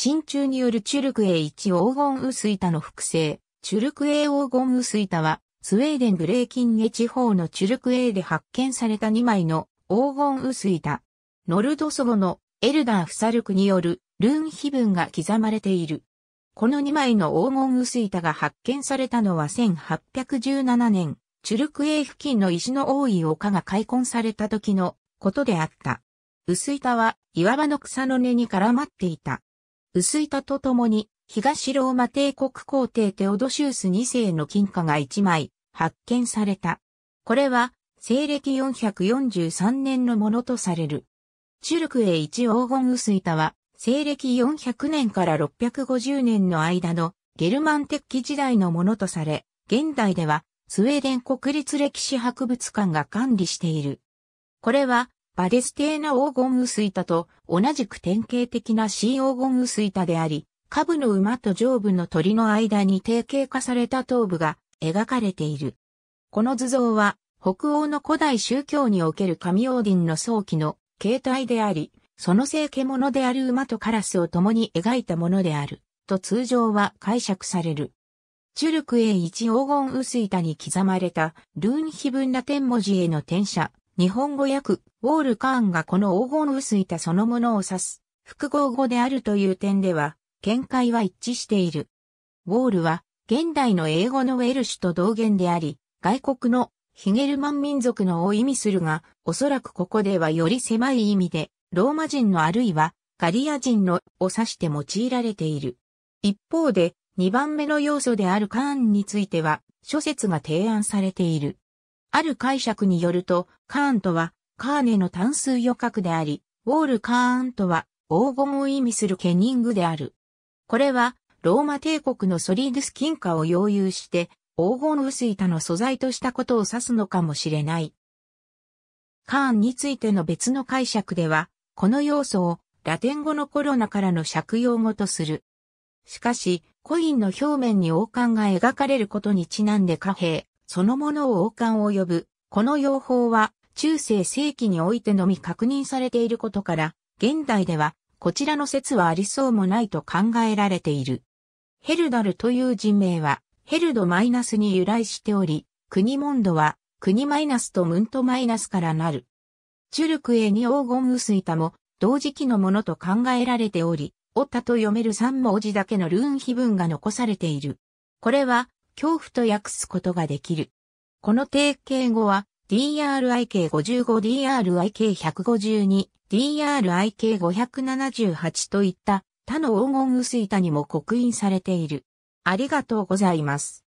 真鍮によるチュルクエ1黄金薄板の複製。チュルクエ黄金薄板は、スウェーデンブレーキンゲ地方のチュルクエで発見された2枚の黄金薄板。ノルド祖母のエルダー・フサルクによるルーン碑文が刻まれている。この2枚の黄金薄板が発見されたのは1817年、チュルクエ付近の石の多い丘が開墾された時のことであった。薄板は岩場の草の根に絡まっていた。薄板とともに、東ローマ帝国皇帝テオドシウス2世の金貨が1枚発見された。これは、西暦443年のものとされる。チュルクエ一黄金薄板は、西暦400年から650年の間のゲルマン鉄器時代のものとされ、現代ではスウェーデン国立歴史博物館が管理している。これはパレステーナ黄金薄板と同じく典型的な新黄金薄板であり、下部の馬と上部の鳥の間に定型化された頭部が描かれている。この図像は北欧の古代宗教における神オーディンの早期の形態であり、その性獣である馬とカラスを共に描いたものである、と通常は解釈される。チュルクへ一黄金薄板に刻まれたルーンブンラテン文字への転写、日本語訳ウォール・カーンがこの黄金薄板そのものを指す、複合語であるという点では、見解は一致している。ウォールは、現代の英語のウェルシュと同源であり、外国のヒゲルマン民族のを意味するが、おそらくここではより狭い意味で、ローマ人のあるいはガリア人のを指して用いられている。一方で、2番目の要素であるカーンについては、諸説が提案されている。ある解釈によると、カーンとは、カーネの単数予格であり、ウォール・カーンとは黄金を意味するケニングである。これは、ローマ帝国のソリーデス金貨を要有して、黄金薄板の素材としたことを指すのかもしれない。カーンについての別の解釈では、この要素をラテン語のコロナからの借用語とする。しかし、コインの表面に王冠が描かれることにちなんで貨幣、そのものを王冠を呼ぶ。この用法は、中世世紀においてのみ確認されていることから、現代では、こちらの説はありそうもないと考えられている。ヘルダルという人名は、ヘルドマイナスに由来しており、国モンドは、国マイナスとムントマイナスからなる。チュルクエに黄金薄板も、同時期のものと考えられており、オタと読める三文字だけのルーン碑文が残されている。これは、恐怖と訳すことができる。この定型語は、DRIK55DRIK152、DRIK578 といった他の黄金薄板にも刻印されている。ありがとうございます。